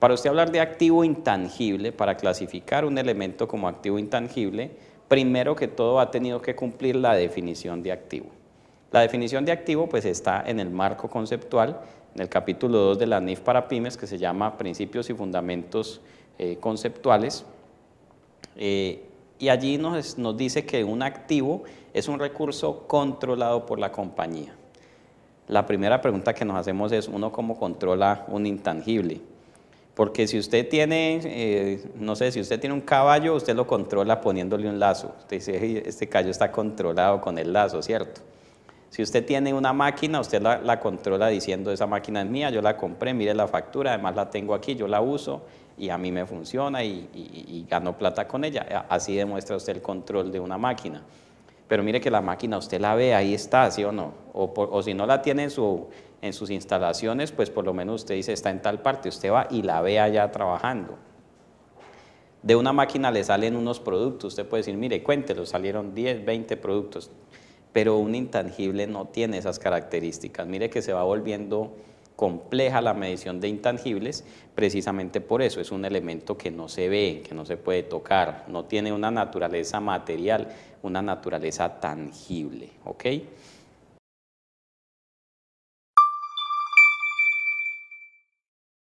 Para usted hablar de activo intangible, para clasificar un elemento como activo intangible, primero que todo ha tenido que cumplir la definición de activo. La definición de activo pues está en el marco conceptual, en el capítulo 2 de la NIF para pymes que se llama Principios y Fundamentos eh, Conceptuales. Eh, y allí nos, nos dice que un activo es un recurso controlado por la compañía. La primera pregunta que nos hacemos es, ¿uno cómo controla un intangible? Porque si usted tiene, eh, no sé, si usted tiene un caballo, usted lo controla poniéndole un lazo. Usted dice, este caballo está controlado con el lazo, ¿cierto? Si usted tiene una máquina, usted la, controla diciendo, esa máquina es mía, yo la compré, mire la factura, además la tengo aquí, yo la uso y a mí me funciona y, gano plata con ella. Así demuestra usted el control de una máquina. Pero mire que la máquina usted la ve, ahí está, ¿sí o no? O, o si no la tiene en su en sus instalaciones, pues por lo menos usted dice está en tal parte, usted va y la ve allá trabajando. De una máquina le salen unos productos, usted puede decir, mire, cuéntelo, salieron 10, 20 productos, pero un intangible no tiene esas características. Mire que se va volviendo compleja la medición de intangibles precisamente por eso, es un elemento que no se ve, que no se puede tocar, no tiene una naturaleza material, una naturaleza tangible, ¿ok?